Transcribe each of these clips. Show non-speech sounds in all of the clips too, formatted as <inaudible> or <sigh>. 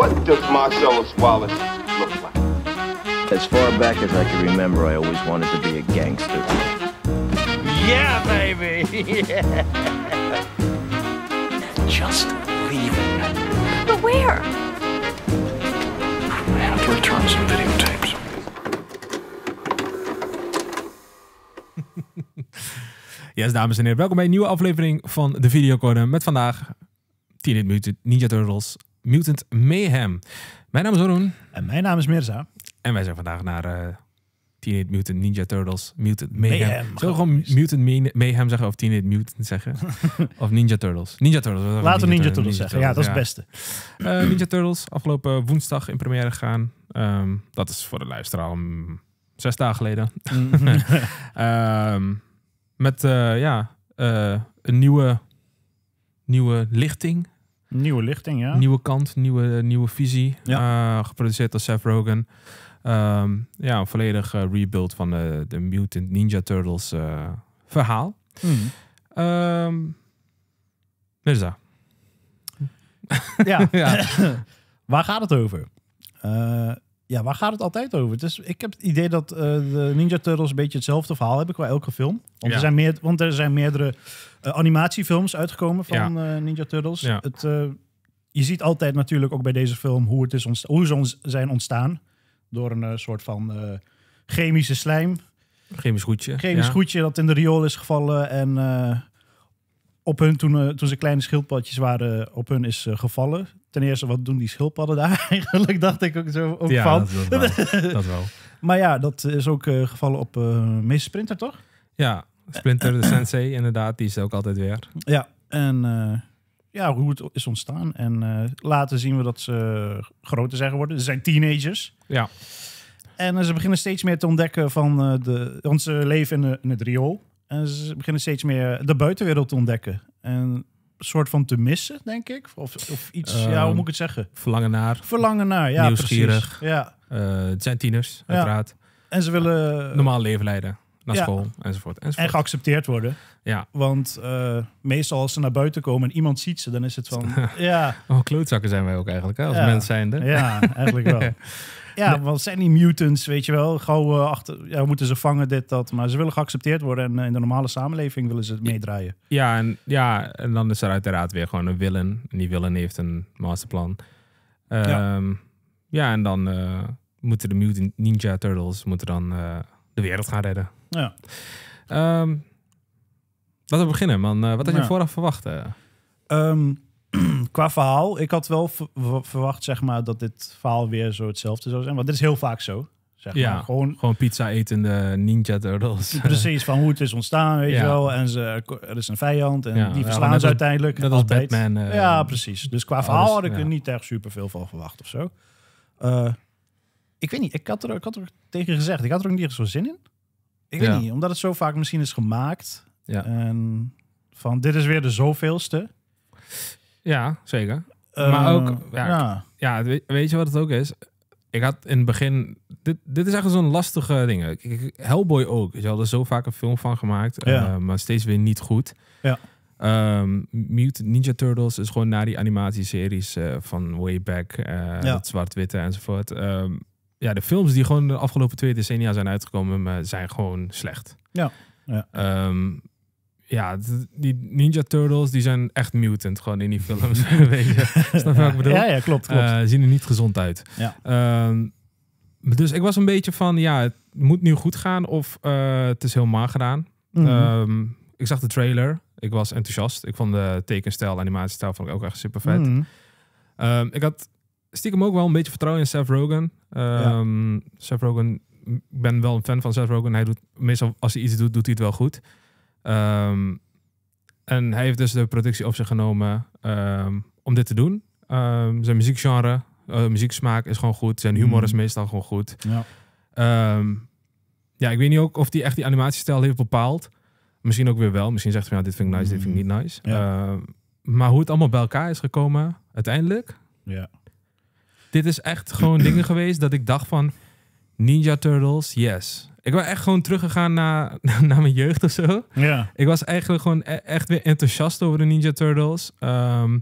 What does Marcellus Wallace look like? As far back as I can remember, I always wanted to be a gangster. Yeah, baby! <laughs> yeah! Just leaving. But where? I have to return some videotapes. <laughs> Yes, dames en heren, welkom bij een nieuwe aflevering van de Videocorner met vandaag 10 minuten Ninja Turtles Mutant Mayhem. Mijn naam is Oroen. En mijn naam is Mirza. En wij zijn vandaag naar uh, Teenage Mutant Ninja Turtles, Mutant Mayhem. Mayhem Zullen we gewoon Mutant Mayhem zeggen of Teenage Mutant zeggen? <laughs> of Ninja Turtles? Ninja Turtles. Laten we Ninja, Turtles, zeggen, ja, dat is het beste. Eh, Ninja <clears throat> Turtles, afgelopen woensdag in première gegaan. Ehm, dat is voor de luisteraar zes dagen geleden. Mm. <laughs> <laughs> Ehm, met, eh, ja, een nieuwe, nieuwe lichting Nieuwe lichting, ja. Nieuwe kant, nieuwe, nieuwe visie. Ja. Eh, geproduceerd door Seth Rogen. Ehm, ja, een volledig eh, rebuild van de, de, Mutant Ninja Turtles eh, verhaal. Mm. Um, Mirza. Ja. <laughs> ja. Waar gaat het over? ja, waar gaat het altijd over? Dus ik heb het idee dat eh, de Ninja Turtles een beetje hetzelfde verhaal hebben qua elke film. Want, er, zijn meer, want er zijn meerdere eh, animatiefilms uitgekomen van ja. Eh, Ninja Turtles. Ja. Het, je ziet altijd natuurlijk ook bij deze film hoe, het is hoe ze ons zijn ontstaan. Door een soort van chemische slijm. Chemisch goedje. Chemisch goedje dat in de riool is gevallen. En op hun, toen, toen ze kleine schildpadjes waren, op hun is gevallen ten eerste, wat doen die schildpadden daar <laughs> eigenlijk? Dacht ik ook zo ook ja, van. Dat, <laughs> dat, wel. Maar ja, dat is ook eh, gevallen op uh, Sprinter, toch? Ja, Sprinter, de sensei inderdaad, die is ook altijd weer. Ja, en eh, ja, hoe het is ontstaan. En later zien we dat ze groter zijn geworden. Ze zijn teenagers. Ja. En ze beginnen steeds meer te ontdekken van de, onze leven in, in het riool. En ze beginnen steeds meer de buitenwereld te ontdekken. En soort van te missen, denk ik. Of, of iets, ja, hoe ehm, moet ik het zeggen? Verlangen naar. Verlangen naar, ja, nieuwsgierig. Precies. Ja. Eh, het zijn tieners, uiteraard. En ze willen... Eh, normaal leven leiden, naar school, enzovoort, enzovoort. En geaccepteerd worden. Ja. Want eh, meestal als ze naar buiten komen en iemand ziet ze, dan is het van... <laughs> ja. Oh, klootzakken zijn wij ook eigenlijk, hè? Als ja. mens zijnde. Ja, eigenlijk wel. <laughs> Ja, want zijn die mutants, weet je wel? Gauw eh, achter, ja, moeten ze vangen, dit, dat. Maar ze willen geaccepteerd worden en eh, in de normale samenleving willen ze het meedraaien. Ja en, ja, en dan is er uiteraard weer gewoon een willen. En die willen heeft een masterplan. ja. Ehm, ja. en dan eh, moeten de Mutant Ninja Turtles moeten dan, de wereld gaan redden. Ja. Ehm, laten we beginnen, man. wat had je ja. vooraf verwacht? Ehm, <clears throat> qua verhaal, ik had wel verwacht zeg maar, dat dit verhaal weer zo hetzelfde zou zijn. Want dit is heel vaak zo. Zeg ja, maar. Gewoon, gewoon pizza etende ninja turtles. <laughs> Precies, van hoe het is ontstaan, weet je wel. En ze, er is een vijand en die verslaan ze uiteindelijk. dat was Batman. Eh, ja, precies. Dus qua verhaal had ik er niet echt superveel van verwacht of zo. Eh, ik weet niet, ik had, er, ik had er tegen gezegd. Ik had er ook niet zo zin in. Ik weet niet, omdat het zo vaak misschien is gemaakt. Ja. En van, dit is weer de zoveelste. Ja, zeker. maar ehm, ook, ja, ja. weet, je wat het ook is? Ik had in het begin, dit, dit is echt zo'n lastige ding. Hellboy ook, je had er zo vaak een film van gemaakt, ja. Eh, maar steeds weer niet goed. Ja. Ehm, Mute Ninja Turtles is gewoon na die animatieseries eh, van Wayback back, eh, ja. zwart-witte enzovoort. Ehm, ja, de films die gewoon de afgelopen twee decennia zijn uitgekomen, zijn gewoon slecht. Ja. ja ja, die Ninja Turtles die zijn echt mutant gewoon in die films. <laughs> weet je? Snap je ja. wat ik bedoel? Ja, ja klopt. klopt. Eh, zien er niet gezond uit. Ehm, dus ik was een beetje van, ja, het moet nu goed gaan of eh, het is helemaal gedaan. Mm ik zag de trailer, ik was enthousiast. Ik vond de tekenstijl, animatiestijl vond ik ook echt super vet. Mhm. Ehm, ik had stiekem ook wel een beetje vertrouwen in Seth Rogen. Seth Rogen, ik ben wel een fan van Seth Rogen. Hij doet, meestal als hij iets doet, doet hij het wel goed. Ehm, en hij heeft dus de productie op zich genomen ehm, om dit te doen. Ehm, zijn muziekgenre, uh, muzieksmaak is gewoon goed. Zijn humor mhm. is meestal gewoon goed. Ja. ja, ik weet niet ook of hij echt die animatiestijl heeft bepaald. Misschien ook weer wel. Misschien zegt hij, ja, dit vind ik nice, dit vind ik niet mhm. nice. Ja. maar hoe het allemaal bij elkaar is gekomen, uiteindelijk. Ja. Dit is echt gewoon <clears throat> dingen geweest dat ik dacht van... Ninja Turtles, yes. Ik ben echt gewoon teruggegaan naar, <laughs> naar, mijn jeugd of zo. Ja. Ik was eigenlijk gewoon e- echt weer enthousiast over de Ninja Turtles. Ehm,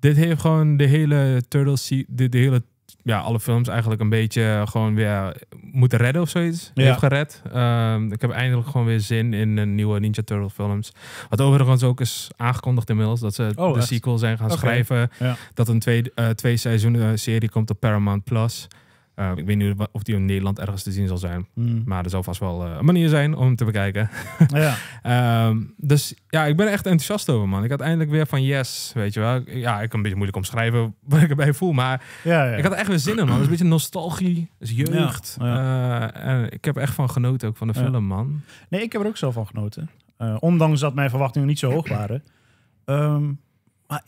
dit heeft gewoon de hele Turtles, de, de hele, ja, alle films eigenlijk een beetje gewoon weer moeten redden of zoiets. Heeft gered. Ehm, ik heb eindelijk gewoon weer zin in een nieuwe Ninja Turtle films. Wat overigens ook is aangekondigd inmiddels, dat ze oh, de sequel zijn gaan schrijven. Dat een twee, uh, eh, twee seizoenen eh, serie komt op Paramount+. Plus. Eh, ik weet niet of die in Nederland ergens te zien zal zijn. Hmm. Maar er zal vast wel eh, een manier zijn om hem te bekijken. <laughs> ja. <laughs> Ehm, dus ja, ik ben er echt enthousiast over, man. Ik had eindelijk weer van yes, weet je wel. Ja, ik kan een beetje moeilijk omschrijven <laughs> wat ik erbij voel. Maar ja, ik had er echt weer zin in, man. Het is een beetje nostalgie, is jeugd. Eh, en ik heb echt van genoten ook van de film, man. Nee, ik heb er ook zo van genoten. ondanks dat mijn verwachtingen niet zo hoog waren. Ehm, maar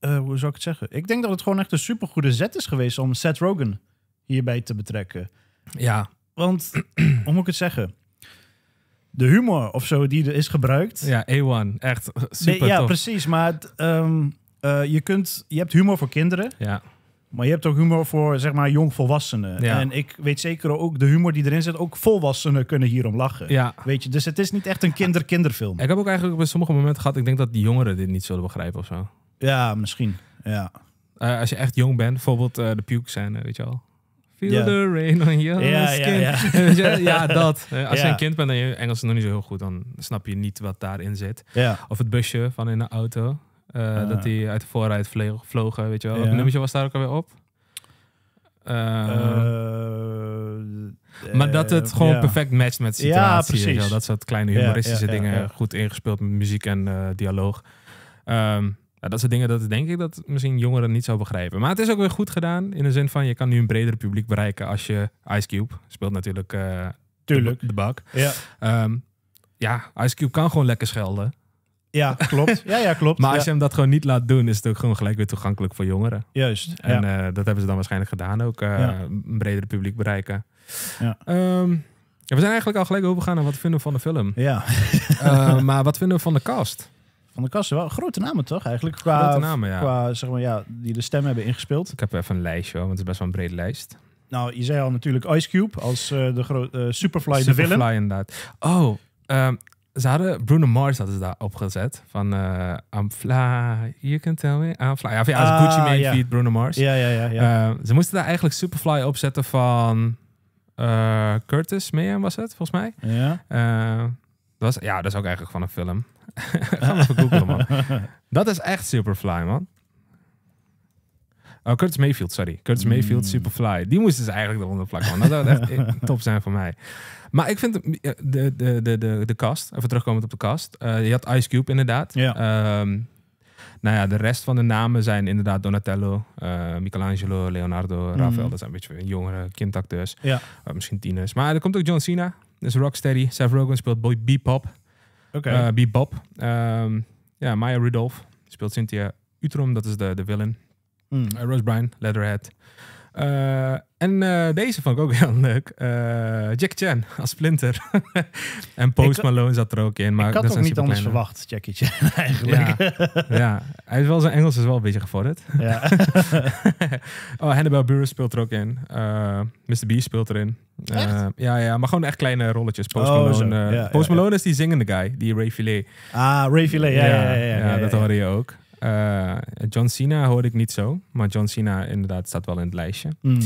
hoe zou ik het zeggen? Ik denk dat het gewoon echt een supergoede zet is geweest om Seth Rogen hierbij te betrekken. Ja. Want, hoe moet ik het zeggen? De humor of zo die er is gebruikt. Ja, a Echt super Ja, precies. Maar ehm, eh, je, kunt, je hebt humor voor kinderen. Ja. Maar je hebt ook humor voor, zeg maar, jongvolwassenen. Ja. En ik weet zeker ook, de humor die erin zit, ook volwassenen kunnen hierom lachen. Ja. Weet je, dus het is niet echt een kinder-kinderfilm. Ah, ik heb ook eigenlijk op sommige momenten gehad, ik denk dat die jongeren dit niet zullen begrijpen of zo. Ja, misschien. Ja. Eh, als je echt jong bent, bijvoorbeeld eh, de puke zijn, weet je wel the rain on your ja, skin. ja <laughs> dat. <laughs> Als je een kind bent en je Engels is nog niet zo heel goed, dan snap je niet wat daarin zit. Of het busje van in de auto. Eh, ah. Dat die uit de voorruit vlogen, weet je wel. Welk nummertje was daar ook alweer op? Eh, eh, maar dat het gewoon perfect matcht met situatie. Ja, precies. dat soort kleine humoristische dingen. Goed ingespeeld met muziek en dialoog. Ehm, dat soort dingen, dat denk ik dat misschien jongeren niet zo begrijpen. Maar het is ook weer goed gedaan in de zin van je kan nu een breder publiek bereiken als je Ice Cube speelt natuurlijk eh, Tuurlijk. De, bak. Ja. Um, ja, Ice Cube kan gewoon lekker schelden. Ja, klopt. Ja, ja, klopt. maar als je hem dat gewoon niet laat doen, is het ook gewoon gelijk weer toegankelijk voor jongeren. Juist. En eh, dat hebben ze dan waarschijnlijk gedaan ook. Eh, een breder publiek bereiken. Ehm, ja. we zijn eigenlijk al gelijk overgegaan naar wat vinden we van de film. Ja. Ehm, <laughs> maar wat vinden we van de cast? van de Kassen. Wel grote namen toch eigenlijk? Qua, namen, ja. Qua, zeg maar, ja, die de stem hebben ingespeeld. Ik heb even een lijstje, want het is best wel een brede lijst. Nou, je zei al natuurlijk Ice Cube als eh, de grote eh, Superfly, de villain. Superfly inderdaad. Oh, ehm, ze hadden Bruno Mars hadden ze daar opgezet. Van uh, I'm fly, you can tell me I'm fly. Ja, ah, Gucci Mane yeah. Bruno Mars. Ja, ja, ja. Ehm, ze moesten daar eigenlijk Superfly opzetten van Curtis Mayhem was het, volgens mij. Ja. Ehm, dat was, ja, dat is ook eigenlijk van een film. Ga even googlen, man. Dat is echt Superfly, man. Oh, Curtis Mayfield, sorry. Curtis Mayfield, super Superfly. Die moesten ze eigenlijk de plakken, man. Dat zou echt top zijn voor mij. Maar ik vind de, de, de, de, de cast, even terugkomend op de cast. je had Ice Cube inderdaad. Ja. nou ja, de rest van de namen zijn inderdaad Donatello, Michelangelo, Leonardo, Raphael. Dat zijn een beetje jongere kindacteurs. Ja. misschien tieners. Maar er komt ook John Cena. is Rocksteady. Seth Rogen speelt Boy Bebop. Okay. Eh, Bebop. Ehm, ja, Maya Rudolph speelt Cynthia Utrom. Dat is de, de villain. Mm. Eh, Rose Bryan, Leatherhead. Eh, en eh, deze vond ik ook <laughs> heel leuk. Eh, Jack Chan als Splinter. <laughs> en Post Malone zat er ook in. Maar ik had niet anders verwacht, Jackie Chan <laughs> eigenlijk. Ja, hij is wel zijn Engels is wel een beetje gevorderd. Ja. oh, Hannibal Buress speelt er ook in. Mr. B speelt erin. Uh, ja, ja, maar gewoon echt kleine rolletjes. Post oh, Malone, Post Malone is die zingende guy, die Ray Filet. Ah, Ray Filet, ja. ja, ja, ja, dat hoorde je ook. Eh, John Cena hoorde ik niet zo, maar John Cena inderdaad staat wel in het lijstje. Mm.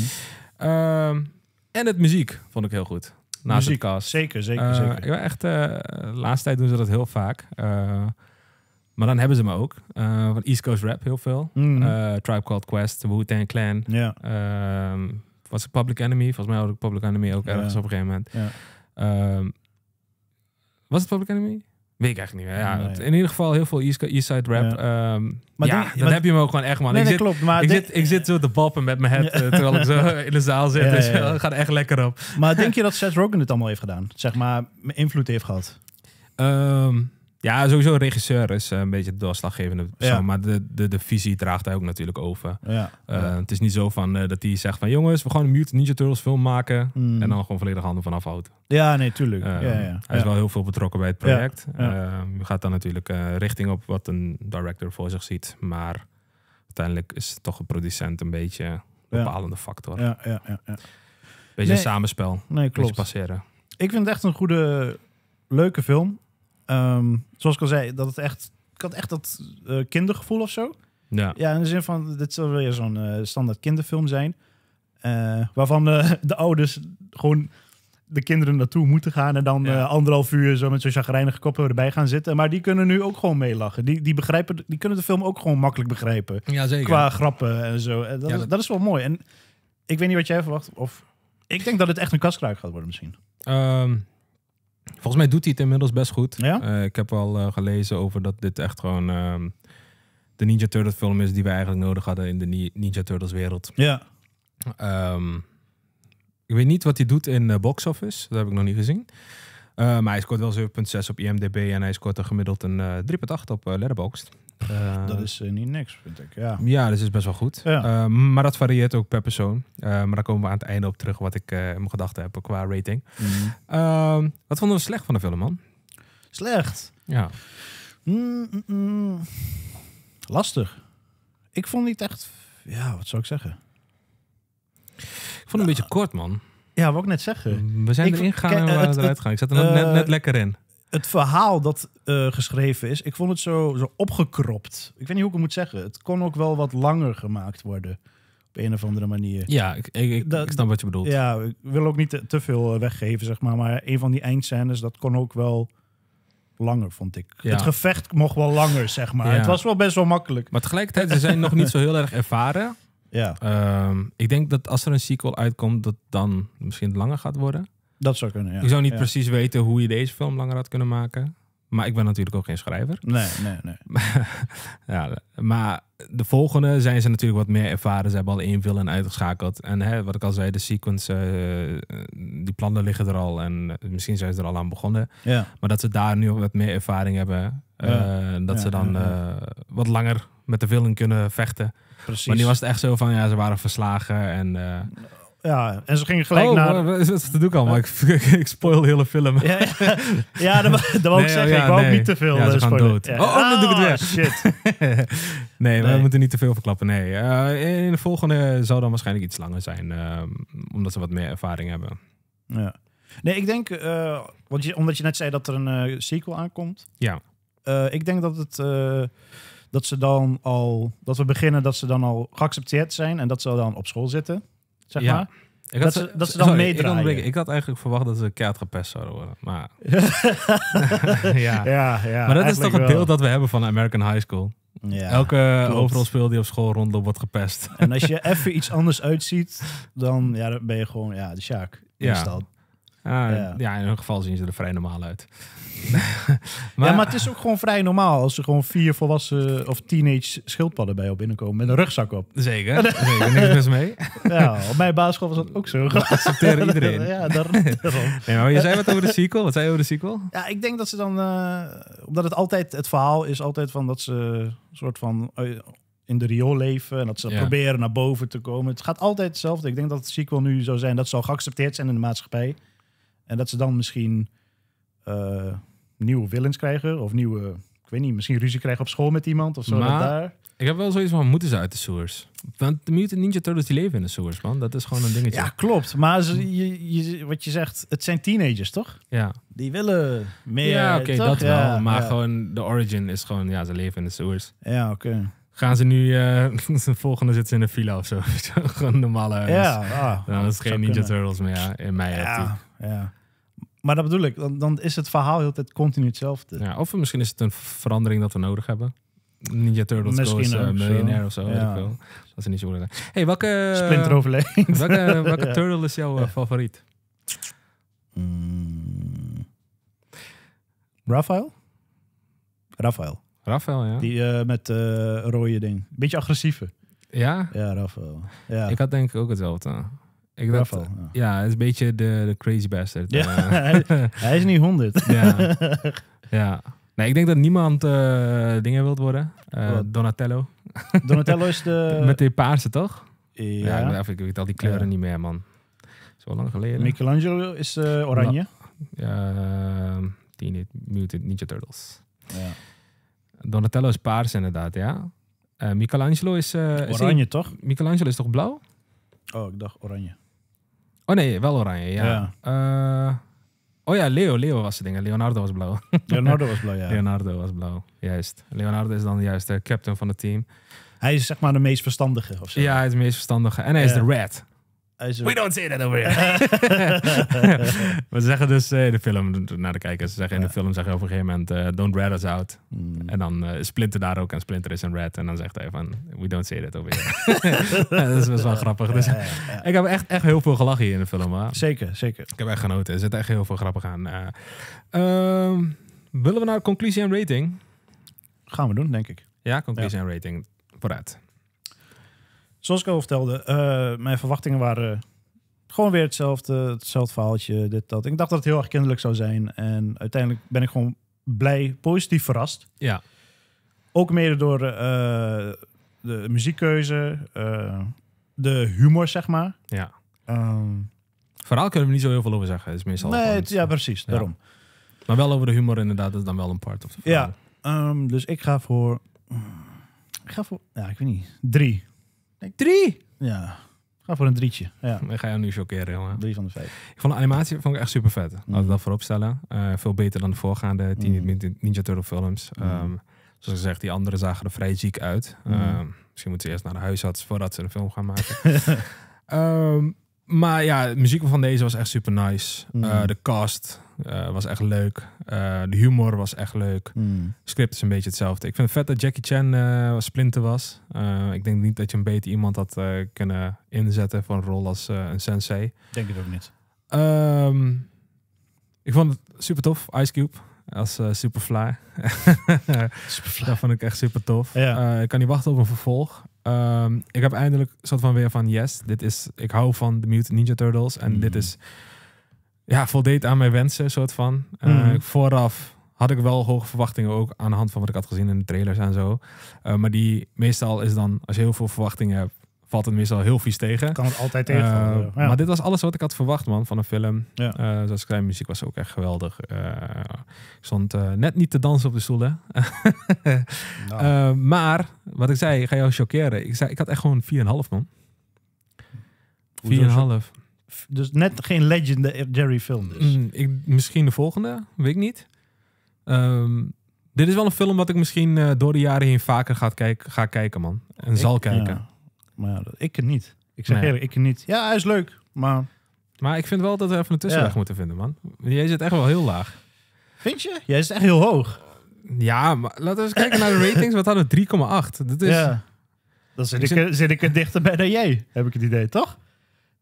Ehm, en het muziek vond ik heel goed. Naast muziek, cast. Zeker, zeker, eh, zeker. Ja, echt, eh, de laatste tijd doen ze dat heel vaak. maar dan hebben ze me ook. van East Coast Rap heel veel. Mm. Tribe Called Quest, Wu-Tang Clan. Yeah. was het Public Enemy? Volgens mij had ik Public Enemy ook ergens op een gegeven moment. Ehm, was het Public Enemy? Weet ik echt niet Ja, in ieder geval heel veel East, Side rap. Ja. Ehm, maar ja, dan heb je me ook gewoon echt, man. Nee, ik zit, klopt, maar ik, zit, ik zit zo te bappen met mijn head eh, terwijl ik zo <laughs> in de zaal zit. Dus het gaat echt lekker op. Maar denk je dat Seth Rogen het allemaal heeft gedaan? Zeg maar, invloed heeft gehad? Ehm, ja, sowieso regisseur is eh, een beetje de doorslaggevende persoon. Maar de, de, de visie draagt hij ook natuurlijk over. Ja, eh, Het is niet zo van eh, dat hij zegt van... jongens, we gaan een mute Ninja Turtles film maken... Mm. en dan gewoon volledig handen vanaf houden Ja, nee, tuurlijk. Uh, hij is wel heel veel betrokken bij het project. Ehm, gaat dan natuurlijk richting op wat een director voor zich ziet. Maar uiteindelijk is toch een producent een beetje een bepalende factor. Ja, ja, ja. Beetje een samenspel. Nee, klopt. passeren. Ik vind het echt een goede, leuke film. Ehm, zoals ik al zei, dat het echt, ik had echt dat eh, kindergevoel of zo. Ja. ja, in de zin van, dit zal weer zo'n eh, standaard kinderfilm zijn. Eh, waarvan <laughs> de ouders gewoon de kinderen naartoe moeten gaan. En dan anderhalf uur zo met zo'n chagrijnige koppen erbij gaan zitten. Maar die kunnen nu ook gewoon meelachen. Die, die, begrijpen, die kunnen de film ook gewoon makkelijk begrijpen. Ja, zeker. Qua grappen en zo. dat, Is, dat is wel mooi. En ik weet niet wat jij verwacht. Of ik denk dat het echt een kaskraak gaat worden misschien. Um, Volgens mij doet hij het inmiddels best goed. Eh, ik heb al eh, gelezen over dat dit echt gewoon ehm, de Ninja Turtles film is die we eigenlijk nodig hadden in de Ninja Turtles wereld. Ja. Ehm, ik weet niet wat hij doet in eh, box office. Dat heb ik nog niet gezien. maar hij scoort wel 7,6 op IMDb en hij scoort er gemiddeld een 3,8 op Letterboxd. Eh, dat is eh, niet niks, vind ik. Ja, ja dat dus is best wel goed. Eh, maar dat varieert ook per persoon. maar daar komen we aan het einde op terug wat ik in mijn gedachten heb qua rating. Mhm. Ehm, wat vonden we slecht van de film, man? Slecht? Ja. Mm, mm, mm. Lastig. Ik vond niet echt... Ja, wat zou ik zeggen? Ik vond het een beetje kort, man. Ja, wat ik net zeggen. We zijn erin gegaan en we waren eruit gegaan. Ik zat er net, net lekker in het verhaal dat eh, geschreven is, ik vond het zo, zo opgekropt. Ik weet niet hoe ik het moet zeggen. Het kon ook wel wat langer gemaakt worden. Op een of andere manier. Ja, ik, ik, ik, dat, snap wat je bedoelt. Ja, ik wil ook niet te, veel eh, weggeven, zeg maar. Maar een van die eindscènes, dat kon ook wel langer, vond ik. Het gevecht mocht wel langer, zeg maar. Het was wel best wel makkelijk. Maar tegelijkertijd, ze zijn nog niet zo heel erg ervaren. Ja. Ehm, ik denk dat als er een sequel uitkomt, dat dan misschien langer gaat worden. Dat zou kunnen, ja. Ik zou niet precies weten hoe je deze film langer had kunnen maken. Maar ik ben natuurlijk ook geen schrijver. Nee, nee, nee. <laughs> ja, maar de volgende zijn ze natuurlijk wat meer ervaren. Ze hebben al invullen en uitgeschakeld. En hè, wat ik al zei, de sequence, eh, die plannen liggen er al. En eh, misschien zijn ze er al aan begonnen. Ja. Maar dat ze daar nu wat meer ervaring hebben. Uh, Dat ze dan wat langer met de villain kunnen vechten. Precies. Maar nu was het echt zo van, ja, ze waren verslagen. En, ja, en ze gingen gelijk oh, naar... Dat doe ik allemaal. <laughs> Ik, ik spoil de hele film. Ja, ja, dat, wil wou ik oh zeggen. ik wou ook niet te veel ja, ze eh, gaan dood. Oh, oh, dan doe ik het ah, weer. Shit. <laughs> nee, we moeten niet te veel verklappen. Nee, eh, in de volgende zou dan waarschijnlijk iets langer zijn. Ehm, omdat ze wat meer ervaring hebben. Ja. Nee, ik denk... Eh, want je, omdat je net zei dat er een sequel aankomt. Ja. ik denk dat het dat ze dan al dat we beginnen dat ze dan al geaccepteerd zijn en dat ze dan op school zitten zeg ja. maar. Ik had, dat, ze, dat ze dan meedraaien. Ik, had eigenlijk verwacht dat ze keihard gepest zouden worden. Maar, <laughs> ja. Ja, ja, maar dat is toch het beeld dat we hebben van American High School. Elke overal speel die op school rondloopt wordt gepest. En als je even iets anders uitziet, dan, ja, dan ben je gewoon ja, de Sjaak. Ja. Ah, ja. ja, in hun geval zien ze er vrij normaal uit. <laughs> maar, ja, maar het is ook gewoon vrij normaal als er gewoon vier volwassen of teenage schildpadden bij jou binnenkomen met een rugzak op. Zeker, <laughs> zeker niks mis mee. op mijn basisschool was dat ook zo. <laughs> Dat accepteren iedereen. ja, daarom. maar je zei wat over de sequel. Wat zei je over de sequel? Ja, ik denk dat ze dan, uh, omdat het altijd, het verhaal is altijd van dat ze soort van... Eh, in de riool leven en dat ze proberen naar boven te komen. Het gaat altijd hetzelfde. Ik denk dat de sequel nu zou zijn dat zal geaccepteerd zijn in de maatschappij. En dat ze dan misschien eh, nieuwe willens krijgen of nieuwe, ik weet niet, misschien ruzie krijgen op school met iemand of zo. Maar daar. ik heb wel zoiets van, moeten ze uit de sewers? Want de Mutant Ninja Turtles die leven in de sewers, man. Dat is gewoon een dingetje. Ja, klopt. Maar ze, je, je, wat je zegt, het zijn teenagers, toch? Ja. Die willen meer. Ja, oké, dat wel. maar gewoon de origin is gewoon, ja, ze leven in de sewers. Ja, oké. gaan ze nu, uh, <laughs> volgende zitten ze in de file of zo. <laughs> Gewoon normale. Ja, ah, dan is het geen Ninja Turtles meer in mei. Ja, ja. Maar dat bedoel ik, dan, dan is het verhaal heel tijd continu hetzelfde. Ja, of misschien is het een verandering dat we nodig hebben. Ninja Turtles Misschien een eh, of zo. Ja. Dat is niet zo moeilijk. Hey, welke... Splinter Welke, <laughs> welke turtle is jouw eh, favoriet? Mm. Raphael? Raphael. Raphael, ja. Die eh, met uh, rode ding. Beetje agressieve. Ja? Ja, Raphael. Ja. Ik had denk ik ook hetzelfde. Ik dacht, ja. ja, het is een beetje de, crazy bastard. Eh. <laughs> hij, is niet 100. <laughs> ja. <laughs> ja. Nee, ik denk dat niemand eh, dingen wilt worden. Eh, Donatello. Donatello is de... Met die paarse, toch? Ja. ja ik weet al die kleuren niet meer, man. Zo lang geleden. Michelangelo is oranje. No. Ehm, Teenage Mutant Ninja Turtles. Donatello is paars, inderdaad, ja. Michelangelo is... oranje, toch? Michelangelo is toch blauw? Oh, ik dacht oranje. Oh nee, wel oranje, ja. Eh, oh ja, Leo, Leo was de ding. Leonardo was blauw. <laughs> Leonardo was blauw, ja. Leonardo was blauw, juist. Leonardo is dan juist de captain van het team. Hij is zeg maar de meest verstandige of zo. Ja, hij is de meest verstandige. En hij is de red. We don't say that over here. we <laughs> zeggen dus eh, in de film, naar de kijkers, ze zeggen in de film zeggen over een gegeven moment, eh, don't rat us out. Hmm. En dan eh, Splinter daar ook, en Splinter is een red. En dan zegt hij van, we don't say that over here. <laughs> dat is wel grappig. Dus, Ik heb echt, echt heel veel gelachen hier in de film. Zeker, zeker. Ik heb echt genoten. Er zit echt heel veel grappig aan. Ehm, willen we naar nou conclusie en rating? Gaan we doen, denk ik. Ja, conclusie en rating. Vooruit. Zoals ik al vertelde, eh, mijn verwachtingen waren gewoon weer hetzelfde, hetzelfde verhaaltje, dit, dat. Ik dacht dat het heel erg kinderlijk zou zijn. En uiteindelijk ben ik gewoon blij, positief verrast. Ja. Ook mede door eh, de muziekkeuze, eh, de humor, zeg maar. Ja. Ehm, verhaal kunnen we niet zo heel veel over zeggen. Is meestal nee, ja, precies. Daarom. Maar wel over de humor inderdaad, is dan wel een part of the Ja, ehm, dus ik ga voor... Ik ga voor... Ja, ik weet niet. Drie denk drie. Ja. Ga voor een drietje. Ja. Ik <laughs> ga jou nu shockeren. jongen. Drie van de vijf. Ik vond de animatie vond ik echt super vet. Laten mm. dat voorop stellen. Eh, veel beter dan de voorgaande die mm. Ninja Turtle films. Um, zoals gezegd, die anderen zagen er vrij ziek uit. Ehm, misschien moeten ze eerst naar de huisarts voordat ze een film gaan maken. <laughs> Ehm, maar ja, de muziek van deze was echt super nice. Mm. Eh, de cast eh, was echt leuk. Eh, de humor was echt leuk. Mm. Script is een beetje hetzelfde. Ik vind het vet dat Jackie Chan Splinter was. ik denk niet dat je een beter iemand had kunnen inzetten voor een rol als een sensei. Denk ik ook niet. Ehm, ik vond het super tof, Ice Cube. Als super <laughs> Superfly. Dat vond ik echt super tof. ik kan niet wachten op een vervolg. Ehm, ik heb eindelijk soort van weer van yes, dit is, ik hou van de Mutant Ninja Turtles en dit mm. is, ja, voldeed aan mijn wensen, soort van. Eh, mm. Vooraf had ik wel hoge verwachtingen ook aan de hand van wat ik had gezien in de trailers en zo. Eh, maar die meestal is dan, als je heel veel verwachtingen hebt, valt het meestal heel vies tegen. Kan het altijd tegen. Eh, maar dit was alles wat ik had verwacht, man, van een film. Ja. Uh, zoals muziek was ook echt geweldig. Eh, ik stond net niet te dansen op de stoelen. <laughs> Nou. maar, wat ik zei, ga jou chockeren. Ik, zei, ik had echt gewoon 4,5, man. 4,5. Dus net geen Jerry film dus. Mm, ik, misschien de volgende, weet ik niet. Ehm, dit is wel een film wat ik misschien door de jaren heen vaker ga, kijk, ga kijken, man. En zal kijken. Ja. Maar ja, ik niet. Ik zeg nee. eerlijk, ik niet. Ja, hij is leuk, maar... Maar ik vind wel dat we even een tussenweg moeten vinden, man. Jij zit echt wel heel laag. Vind je? Jij zit echt heel hoog. Ja, maar laten we eens kijken naar de ratings. Wat hadden we? 3,8. Dat is... Dan zit ik, er, zit ik dichter bij dan jij, heb ik het idee, toch?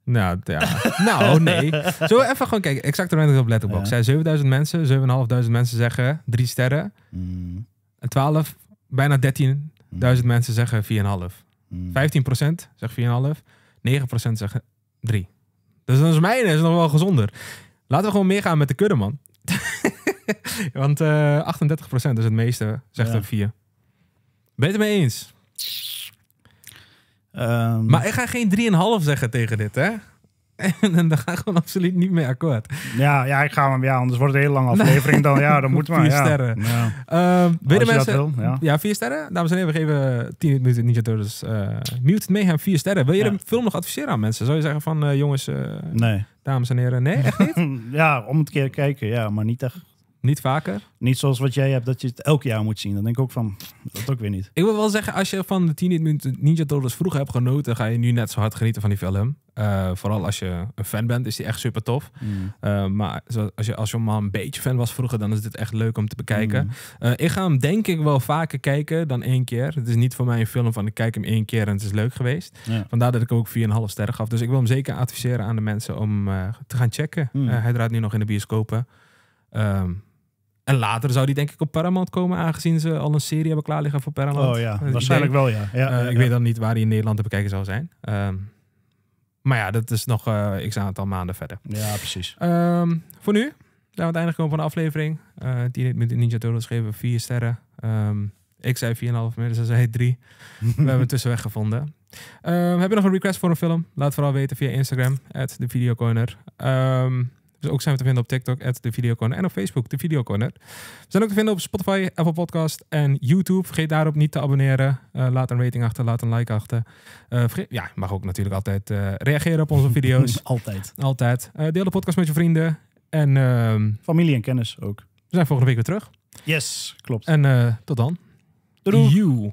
Nou, ja. nou, nee. Zo even gewoon kijken. Exact ranking op Letterboxd. Ja. 7000 mensen, 7500 mensen zeggen drie sterren. Mm. En 12, bijna 13.000 mm. mensen zeggen 4,5. 15% zegt 4,5. 9% zegt 3. Dus dan is mijn is nog wel gezonder. Laten we gewoon meegaan met de kudde, man. <laughs> Want uh, eh, 38% is het meeste, zegt er 4. Ben je het mee eens? Ehm. Maar ik ga geen 3,5 zeggen tegen dit, hè? <laughs> En dan ga ik gewoon absoluut niet mee akkoord. Ja, ja ik ga hem. Ja, anders wordt het een hele lange aflevering. Dan, ja, dan moet <laughs> maar. Vier sterren. Ja. Ehm, je mensen, ja. vier sterren. Dames en heren, we geven 10 eh, minuten Ninja Turtles uh, eh, Mutant Mayhem vier sterren. Wil je ja. de film nog adviseren aan mensen? Zou je zeggen van, eh, jongens, uh, nee. dames en heren, nee, echt niet? <laughs> ja, om het keer kijken, ja, maar niet echt. Niet vaker? Niet zoals wat jij hebt, dat je het elk jaar moet zien. Dan denk ik ook van, dat ook weer niet. Ik wil wel zeggen, als je van de Teenage Mutant Ninja Turtles vroeger hebt genoten, ga je nu net zo hard genieten van die film. Eh, vooral als je een fan bent, is die echt super tof. Mm. Eh, maar als je, als je maar een beetje fan was vroeger, dan is dit echt leuk om te bekijken. Mm. Eh, ik ga hem denk ik wel vaker kijken dan één keer. Het is niet voor mij een film van ik kijk hem één keer en het is leuk geweest. Vandaar dat ik ook 4,5 sterren gaf. Dus ik wil hem zeker adviseren aan de mensen om te gaan checken. Mm. hij draait nu nog in de bioscopen. Ehm, en later zou die denk ik op Paramount komen, aangezien ze al een serie hebben klaar liggen voor Paramount. Oh ja, waarschijnlijk wel ja. ja, eh, ik weet dan niet waar die in Nederland te bekijken zou zijn. Ehm, maar ja, dat is nog uh, x aantal maanden verder. Ja, precies. Ehm, voor nu zijn we aan het einde gekomen van de aflevering. Uh, met Ninja Turtles geven vier sterren. Ehm, ik zei 4,5, ze zei 3. <laughs> we hebben het tussenweg gevonden. Um, heb je nog een request voor een film? Laat vooral weten via Instagram, at de Videocorner. Dus ook zijn we te vinden op TikTok, at de En op Facebook, de Videocorner. We zijn ook te vinden op Spotify, Apple Podcast en YouTube. Vergeet daarop niet te abonneren. Eh, laat een rating achter, laat een like achter. Eh, ja, mag ook natuurlijk altijd eh, reageren op onze <laughs> video's. altijd. Altijd. deel de podcast met je vrienden. En, ehm, Familie en kennis ook. We zijn volgende week weer terug. Yes, klopt. En tot dan. Doei. You.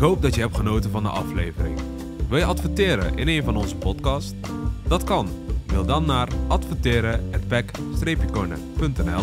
Ik hoop dat je hebt genoten van de aflevering. Wil je adverteren in een van onze podcasts? Dat kan. Mail dan naar adverteren@pack-corner.nl